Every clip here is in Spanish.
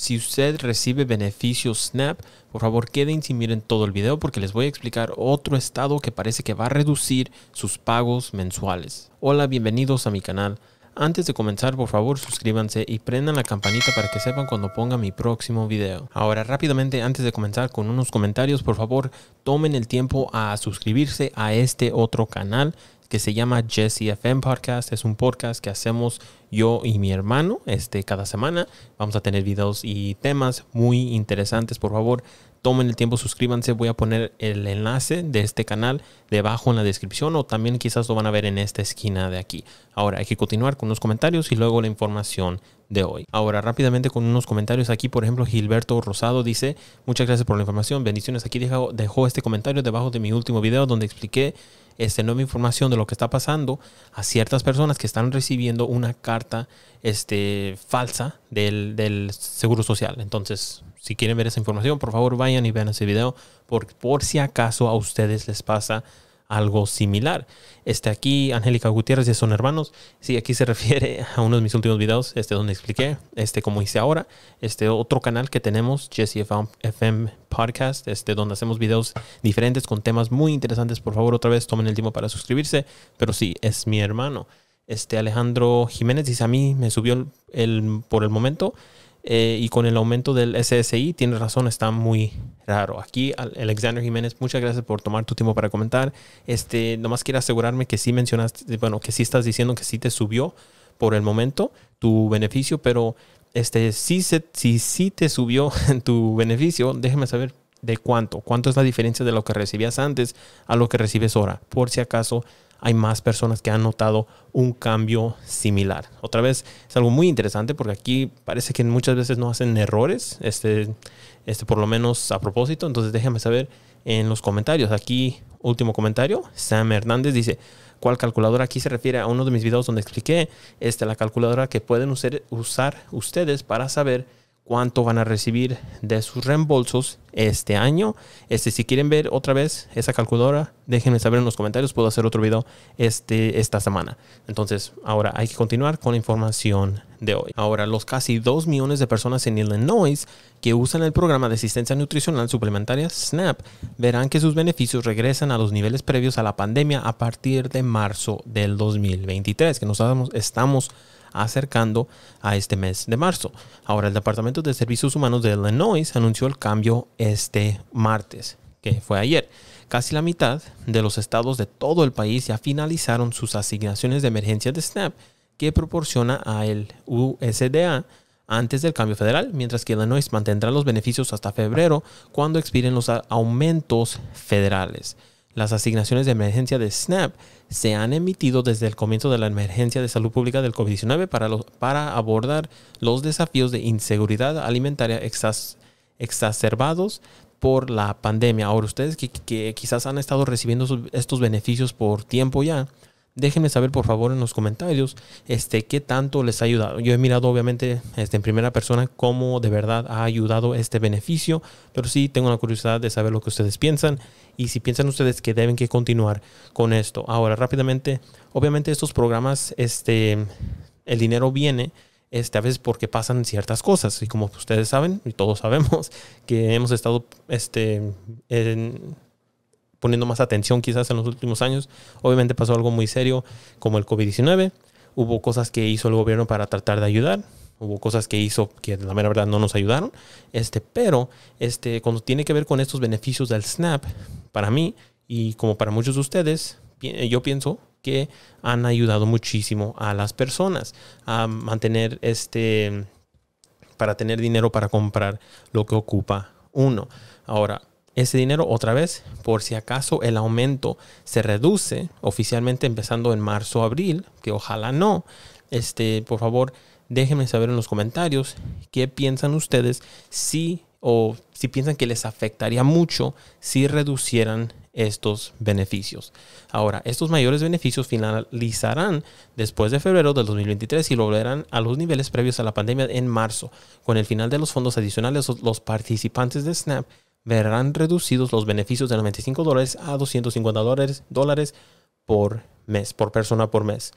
Si usted recibe beneficios Snap, por favor quédense y miren todo el video porque les voy a explicar otro estado que parece que va a reducir sus pagos mensuales. Hola, bienvenidos a mi canal. Antes de comenzar, por favor, suscríbanse y prendan la campanita para que sepan cuando ponga mi próximo video. Ahora, rápidamente, antes de comenzar con unos comentarios, por favor, tomen el tiempo a suscribirse a este otro canal que se llama Jesse FM Podcast. Es un podcast que hacemos yo y mi hermano este, cada semana. Vamos a tener videos y temas muy interesantes. Por favor, tomen el tiempo, suscríbanse. Voy a poner el enlace de este canal debajo en la descripción o también quizás lo van a ver en esta esquina de aquí. Ahora hay que continuar con los comentarios y luego la información de hoy. Ahora rápidamente con unos comentarios aquí, por ejemplo, Gilberto Rosado dice, muchas gracias por la información, bendiciones. Aquí dejó, dejó este comentario debajo de mi último video donde expliqué este, nueva información de lo que está pasando a ciertas personas que están recibiendo una carta este, falsa del, Seguro Social. Entonces, si quieren ver esa información, por favor vayan y vean ese video por, por si acaso a ustedes les pasa algo similar. Este aquí, Angélica Gutiérrez, y son hermanos. Sí, aquí se refiere a uno de mis últimos videos, este donde expliqué, este como hice ahora, este otro canal que tenemos, Jesse FM Podcast, este donde hacemos videos diferentes con temas muy interesantes. Por favor, otra vez tomen el tiempo para suscribirse. Pero sí, es mi hermano. Este Alejandro Jiménez dice a mí me subió el por el momento eh, y con el aumento del SSI, tienes razón, está muy raro. Aquí, Alexander Jiménez, muchas gracias por tomar tu tiempo para comentar. Este, nomás quiero asegurarme que sí mencionaste, bueno, que sí estás diciendo que sí te subió por el momento tu beneficio, pero este, si sí si, te subió en tu beneficio, déjame saber de cuánto, cuánto es la diferencia de lo que recibías antes a lo que recibes ahora, por si acaso hay más personas que han notado un cambio similar. Otra vez, es algo muy interesante porque aquí parece que muchas veces no hacen errores, este, este por lo menos a propósito. Entonces déjenme saber en los comentarios. Aquí, último comentario, Sam Hernández dice, ¿cuál calculadora? Aquí se refiere a uno de mis videos donde expliqué este, la calculadora que pueden usar ustedes para saber cuánto van a recibir de sus reembolsos este año. Este, si quieren ver otra vez esa calculadora, déjenme saber en los comentarios. Puedo hacer otro video este, esta semana. Entonces, ahora hay que continuar con la información de hoy. Ahora, los casi 2 millones de personas en Illinois que usan el programa de asistencia nutricional suplementaria SNAP verán que sus beneficios regresan a los niveles previos a la pandemia a partir de marzo del 2023, que nos estamos acercando a este mes de marzo. Ahora, el Departamento de Servicios Humanos de Illinois anunció el cambio este martes, que fue ayer. Casi la mitad de los estados de todo el país ya finalizaron sus asignaciones de emergencia de SNAP que proporciona a el USDA antes del cambio federal, mientras que Illinois mantendrá los beneficios hasta febrero cuando expiren los aumentos federales. Las asignaciones de emergencia de SNAP se han emitido desde el comienzo de la emergencia de salud pública del COVID-19 para, para, abordar los desafíos de inseguridad alimentaria exacerbados por la pandemia. Ahora, ustedes que quizás han estado recibiendo estos beneficios por tiempo ya, déjenme saber por favor en los comentarios este, qué tanto les ha ayudado. Yo he mirado obviamente este, en primera persona cómo de verdad ha ayudado este beneficio, pero sí tengo la curiosidad de saber lo que ustedes piensan y si piensan ustedes que deben que continuar con esto. Ahora rápidamente, obviamente estos programas, este, el dinero viene. Este, a veces porque pasan ciertas cosas y como ustedes saben y todos sabemos que hemos estado este, en, poniendo más atención quizás en los últimos años. Obviamente pasó algo muy serio como el COVID-19. Hubo cosas que hizo el gobierno para tratar de ayudar. Hubo cosas que hizo que la mera verdad no nos ayudaron. Este, pero este, cuando tiene que ver con estos beneficios del SNAP, para mí y como para muchos de ustedes, yo pienso que han ayudado muchísimo a las personas a mantener este para tener dinero para comprar lo que ocupa uno. Ahora, ese dinero otra vez por si acaso el aumento se reduce oficialmente empezando en marzo o abril, que ojalá no. Este, por favor, déjenme saber en los comentarios qué piensan ustedes si o si piensan que les afectaría mucho si reducieran estos beneficios. Ahora, estos mayores beneficios finalizarán después de febrero del 2023 y volverán a los niveles previos a la pandemia en marzo. Con el final de los fondos adicionales, los participantes de SNAP verán reducidos los beneficios de 95 dólares a 250 dólares por mes, por persona por mes.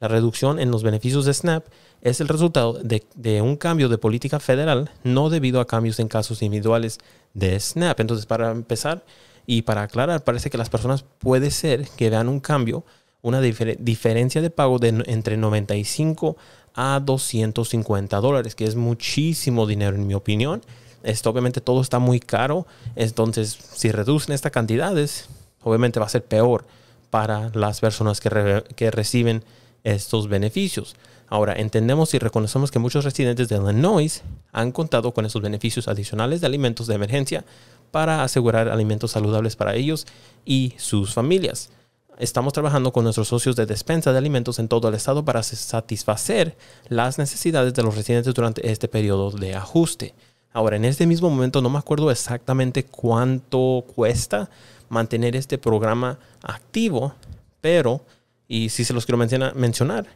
La reducción en los beneficios de SNAP es el resultado de, un cambio de política federal, no debido a cambios en casos individuales de SNAP. Entonces, para empezar y para aclarar, parece que las personas puede ser que vean un cambio, una diferencia de pago de entre 95 a 250 dólares, que es muchísimo dinero en mi opinión. Esto, obviamente todo está muy caro, entonces si reducen estas cantidades, obviamente va a ser peor para las personas que, que reciben estos beneficios. Ahora, entendemos y reconocemos que muchos residentes de Illinois han contado con esos beneficios adicionales de alimentos de emergencia para asegurar alimentos saludables para ellos y sus familias. Estamos trabajando con nuestros socios de despensa de alimentos en todo el estado para satisfacer las necesidades de los residentes durante este periodo de ajuste. Ahora, en este mismo momento no me acuerdo exactamente cuánto cuesta mantener este programa activo, pero, y si se los quiero mencionar,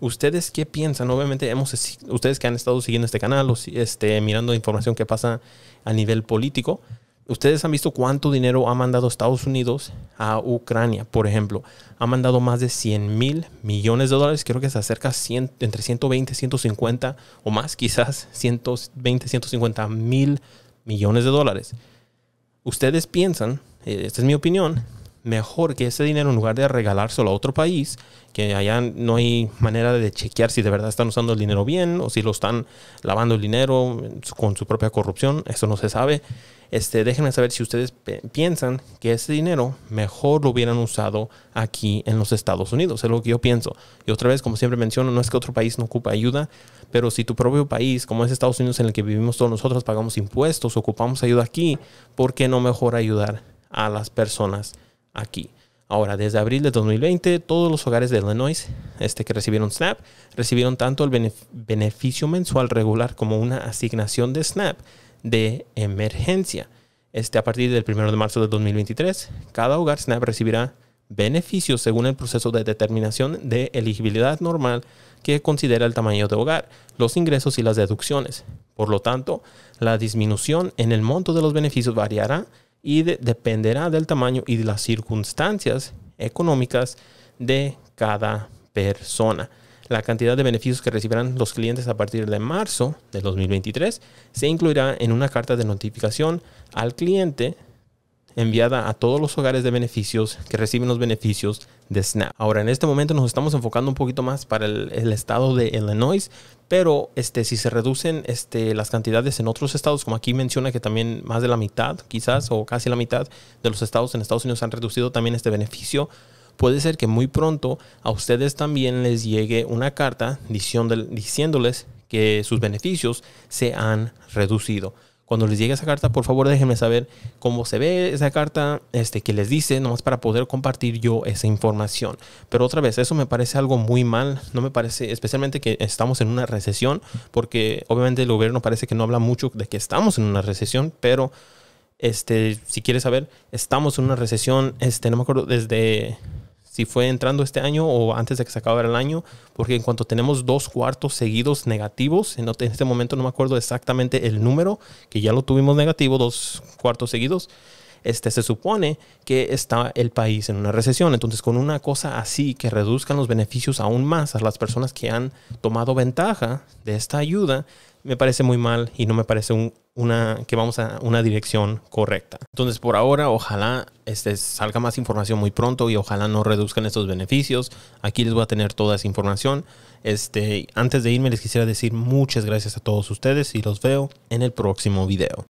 ¿ustedes qué piensan? Obviamente, hemos, ustedes que han estado siguiendo este canal, este, mirando información que pasa a nivel político, Ustedes han visto cuánto dinero ha mandado Estados Unidos a Ucrania, por ejemplo. Ha mandado más de 100 mil millones de dólares. Creo que se acerca entre 120, 150 o más, quizás 120, 150 mil millones de dólares. Ustedes piensan, eh, esta es mi opinión, mejor que ese dinero, en lugar de regalárselo a otro país, que allá no hay manera de chequear si de verdad están usando el dinero bien o si lo están lavando el dinero con su propia corrupción, eso no se sabe. Este, déjenme saber si ustedes piensan que ese dinero mejor lo hubieran usado aquí en los Estados Unidos. Es lo que yo pienso. Y otra vez, como siempre menciono, no es que otro país no ocupa ayuda, pero si tu propio país, como es Estados Unidos en el que vivimos todos nosotros, pagamos impuestos, ocupamos ayuda aquí, ¿por qué no mejor ayudar a las personas? aquí. Ahora, desde abril de 2020, todos los hogares de Illinois este, que recibieron SNAP recibieron tanto el beneficio mensual regular como una asignación de SNAP de emergencia. Este, a partir del 1 de marzo de 2023, cada hogar SNAP recibirá beneficios según el proceso de determinación de elegibilidad normal que considera el tamaño de hogar, los ingresos y las deducciones. Por lo tanto, la disminución en el monto de los beneficios variará y dependerá del tamaño y de las circunstancias económicas de cada persona. La cantidad de beneficios que recibirán los clientes a partir de marzo de 2023 se incluirá en una carta de notificación al cliente enviada a todos los hogares de beneficios que reciben los beneficios de SNAP. Ahora, en este momento nos estamos enfocando un poquito más para el, estado de Illinois, pero este, si se reducen este, las cantidades en otros estados, como aquí menciona que también más de la mitad, quizás, o casi la mitad de los estados en Estados Unidos han reducido también este beneficio, puede ser que muy pronto a ustedes también les llegue una carta diciéndoles que sus beneficios se han reducido. Cuando les llegue esa carta, por favor déjenme saber cómo se ve esa carta, este, que les dice, nomás para poder compartir yo esa información. Pero otra vez, eso me parece algo muy mal, no me parece, especialmente que estamos en una recesión, porque obviamente el gobierno parece que no habla mucho de que estamos en una recesión, pero este, si quieres saber, estamos en una recesión, este, no me acuerdo, desde si fue entrando este año o antes de que se acabara el año, porque en cuanto tenemos dos cuartos seguidos negativos, en este momento no me acuerdo exactamente el número, que ya lo tuvimos negativo, dos cuartos seguidos, este, se supone que está el país en una recesión. Entonces, con una cosa así que reduzcan los beneficios aún más a las personas que han tomado ventaja de esta ayuda, me parece muy mal y no me parece una, que vamos a una dirección correcta. Entonces, por ahora, ojalá este, salga más información muy pronto y ojalá no reduzcan estos beneficios. Aquí les voy a tener toda esa información. Este, antes de irme, les quisiera decir muchas gracias a todos ustedes y los veo en el próximo video.